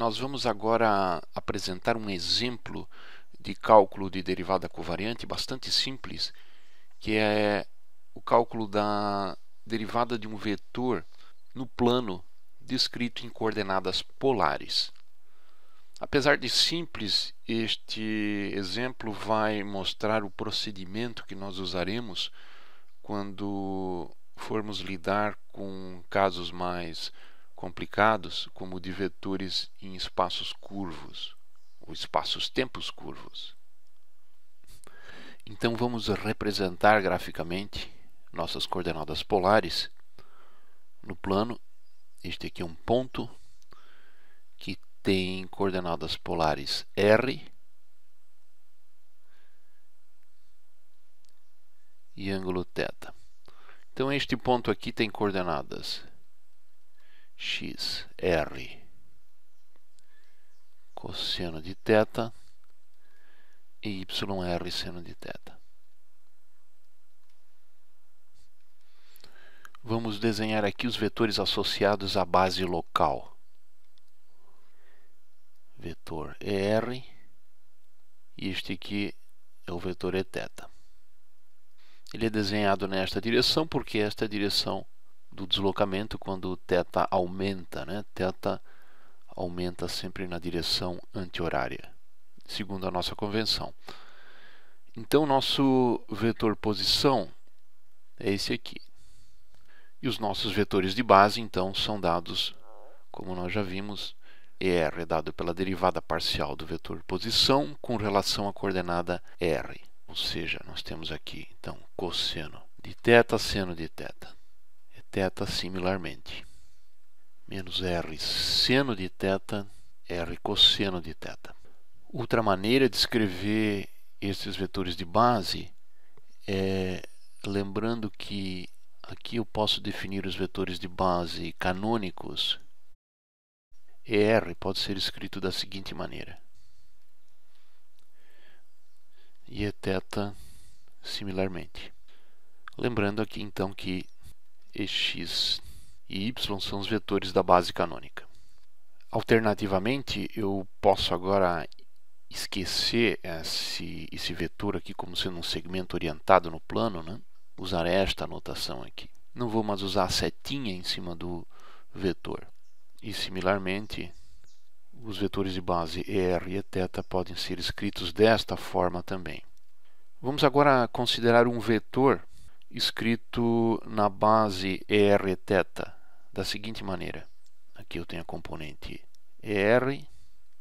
Nós vamos agora apresentar um exemplo de cálculo de derivada covariante bastante simples, que é o cálculo da derivada de um vetor no plano descrito em coordenadas polares. Apesar de simples, este exemplo vai mostrar o procedimento que nós usaremos quando formos lidar com casos mais complicados, como de vetores em espaços curvos, ou espaços-tempos curvos. Então vamos representar graficamente nossas coordenadas polares no plano. Este aqui é um ponto que tem coordenadas polares R e ângulo θ. Então este ponto aqui tem coordenadas XR. Cosseno de teta, e YR seno de teta. Vamos desenhar aqui os vetores associados à base local. Vetor ER e este aqui é o vetor Eθ. Ele é desenhado nesta direção porque esta é a direção do deslocamento quando θ aumenta, né? θ aumenta sempre na direção anti-horária, segundo a nossa convenção. Então, nosso vetor posição é esse aqui. E os nossos vetores de base, então, são dados, como nós já vimos, ER é dado pela derivada parcial do vetor posição com relação à coordenada R. Ou seja, nós temos aqui, então, cosseno de θ, seno de θ θ similarmente. Menos R seno de θ, R cosseno de θ. Outra maneira de escrever esses vetores de base é lembrando que aqui eu posso definir os vetores de base canônicos. R pode ser escrito da seguinte maneira: e θ é similarmente. Lembrando aqui então que e x e y são os vetores da base canônica. Alternativamente, eu posso agora esquecer esse, esse vetor aqui como sendo um segmento orientado no plano, né? usar esta anotação aqui. Não vou mais usar a setinha em cima do vetor. E similarmente, os vetores de base r e θ podem ser escritos desta forma também. Vamos agora considerar um vetor escrito na base ER da seguinte maneira. Aqui eu tenho a componente ER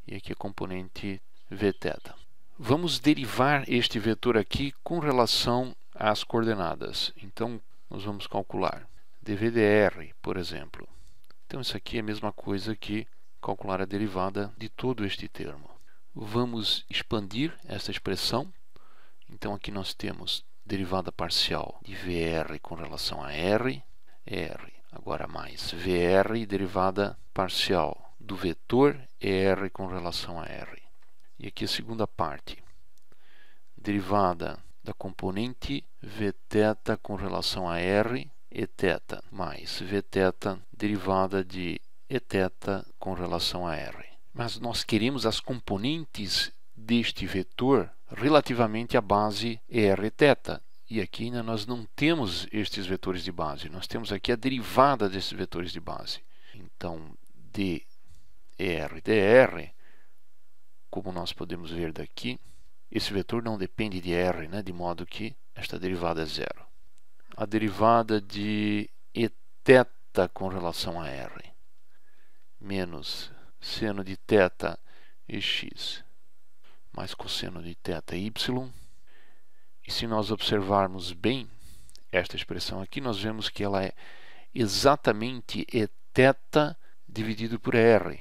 e aqui a componente Vθ. Vamos derivar este vetor aqui com relação às coordenadas. Então, nós vamos calcular dvdr, por exemplo. Então, isso aqui é a mesma coisa que calcular a derivada de todo este termo. Vamos expandir esta expressão. Então, aqui nós temos derivada parcial de VR com relação a R, R. Agora mais VR, derivada parcial do vetor r com relação a R. E aqui a segunda parte, derivada da componente Vθ com relação a R, Eθ, mais Vθ derivada de Eθ com relação a R. Mas nós queremos as componentes deste vetor relativamente à base er E aqui ainda nós não temos estes vetores de base, nós temos aqui a derivada desses vetores de base. Então, dr, dr, como nós podemos ver daqui, esse vetor não depende de r, né? de modo que esta derivada é zero. A derivada de eθ com relação a r, menos seno de θ e x mais cosseno de y E se nós observarmos bem esta expressão aqui, nós vemos que ela é exatamente é θ dividido por r.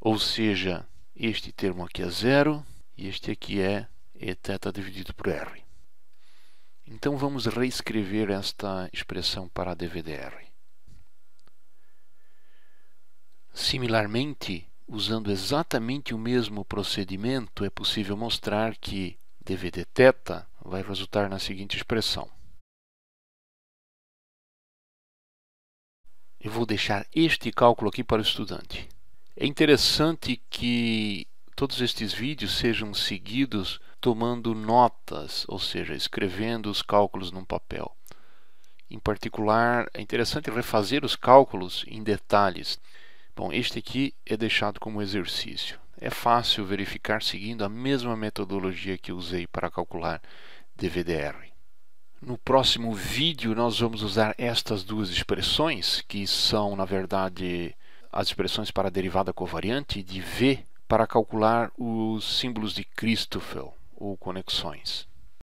Ou seja, este termo aqui é zero e este aqui é θ dividido por r. Então vamos reescrever esta expressão para a DVDR. Similarmente, usando exatamente o mesmo procedimento, é possível mostrar que dv θ vai resultar na seguinte expressão. Eu vou deixar este cálculo aqui para o estudante. É interessante que todos estes vídeos sejam seguidos tomando notas, ou seja, escrevendo os cálculos num papel. Em particular, é interessante refazer os cálculos em detalhes. Bom, este aqui é deixado como exercício. É fácil verificar seguindo a mesma metodologia que usei para calcular DVDR. No próximo vídeo nós vamos usar estas duas expressões, que são, na verdade, as expressões para a derivada covariante de V para calcular os símbolos de Christoffel ou conexões.